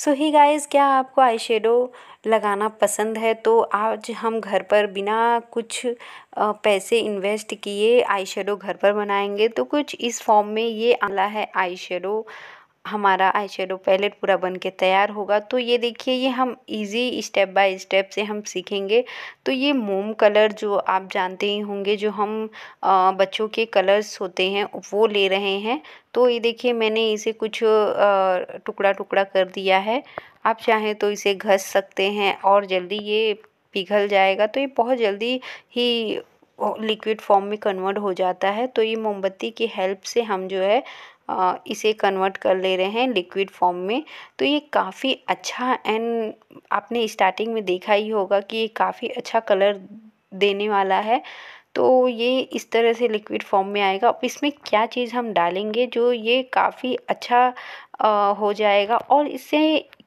सो ही guys क्या आपको आई लगाना पसंद है तो आज हम घर पर बिना कुछ पैसे इन्वेस्ट किए आई घर पर बनाएंगे तो कुछ इस फॉर्म में ये आला है आई हमारा आई शेडो पैलेट पूरा बन के तैयार होगा तो ये देखिए ये हम इजी स्टेप बाय स्टेप से हम सीखेंगे तो ये मोम कलर जो आप जानते ही होंगे जो हम बच्चों के कलर्स होते हैं वो ले रहे हैं तो ये देखिए मैंने इसे कुछ टुकड़ा टुकड़ा कर दिया है आप चाहें तो इसे घस सकते हैं और जल्दी ये पिघल जाएगा तो ये बहुत जल्दी ही लिक्विड फॉर्म में कन्वर्ट हो जाता है तो ये मोमबत्ती की हेल्प से हम जो है इसे कन्वर्ट कर ले रहे हैं लिक्विड फॉर्म में तो ये काफ़ी अच्छा एंड आपने स्टार्टिंग में देखा ही होगा कि ये काफ़ी अच्छा कलर देने वाला है तो ये इस तरह से लिक्विड फॉर्म में आएगा अब इसमें क्या चीज़ हम डालेंगे जो ये काफ़ी अच्छा आ, हो जाएगा और इससे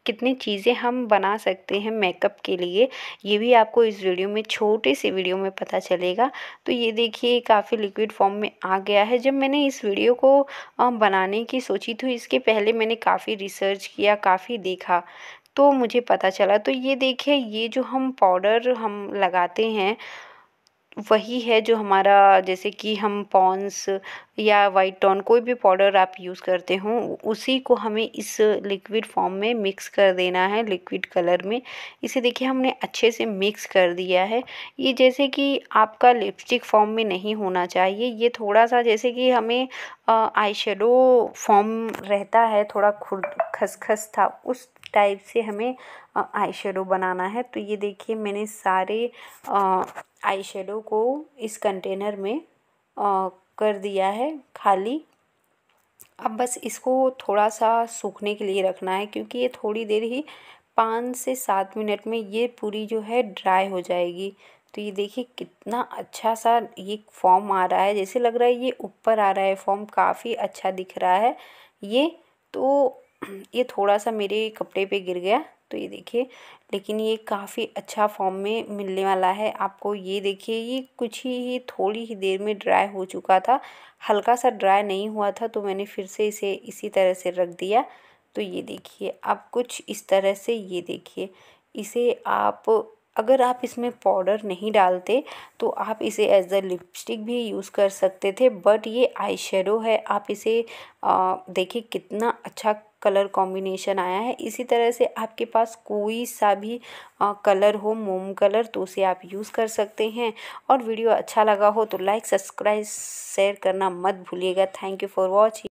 कितनी चीज़ें हम बना सकते हैं मेकअप के लिए ये भी आपको इस वीडियो में छोटे से वीडियो में पता चलेगा तो ये देखिए काफ़ी लिक्विड फॉर्म में आ गया है जब मैंने इस वीडियो को बनाने की सोची तो इसके पहले मैंने काफ़ी रिसर्च किया काफ़ी देखा तो मुझे पता चला तो ये देखिए ये जो हम पाउडर हम लगाते हैं वही है जो हमारा जैसे कि हम पॉन्स या वाइट टोन कोई भी पाउडर आप यूज़ करते हो उसी को हमें इस लिक्विड फॉर्म में मिक्स कर देना है लिक्विड कलर में इसे देखिए हमने अच्छे से मिक्स कर दिया है ये जैसे कि आपका लिपस्टिक फॉर्म में नहीं होना चाहिए ये थोड़ा सा जैसे कि हमें आई शेडो फॉर्म रहता है थोड़ा खुर खसखस था उस टाइप से हमें आई शेडो बनाना है तो ये देखिए मैंने सारे आ, आई शेडो को इस कंटेनर में कर दिया है खाली अब बस इसको थोड़ा सा सूखने के लिए रखना है क्योंकि ये थोड़ी देर ही पाँच से सात मिनट में ये पूरी जो है ड्राई हो जाएगी तो ये देखिए कितना अच्छा सा ये फॉर्म आ रहा है जैसे लग रहा है ये ऊपर आ रहा है फॉर्म काफ़ी अच्छा दिख रहा है ये तो ये थोड़ा सा मेरे कपड़े पे गिर गया तो ये देखिए लेकिन ये काफ़ी अच्छा फॉर्म में मिलने वाला है आपको ये देखिए ये कुछ ही ही थोड़ी ही देर में ड्राई हो चुका था हल्का सा ड्राई नहीं हुआ था तो मैंने फिर से इसे इसी तरह से रख दिया तो ये देखिए आप कुछ इस तरह से ये देखिए इसे आप अगर आप इसमें पाउडर नहीं डालते तो आप इसे एज अ लिपस्टिक भी यूज़ कर सकते थे बट ये आई है आप इसे देखिए कितना अच्छा कलर कॉम्बिनेशन आया है इसी तरह से आपके पास कोई सा भी कलर हो मोम कलर तो उसे आप यूज़ कर सकते हैं और वीडियो अच्छा लगा हो तो लाइक सब्सक्राइब शेयर करना मत भूलिएगा थैंक यू फॉर वॉचिंग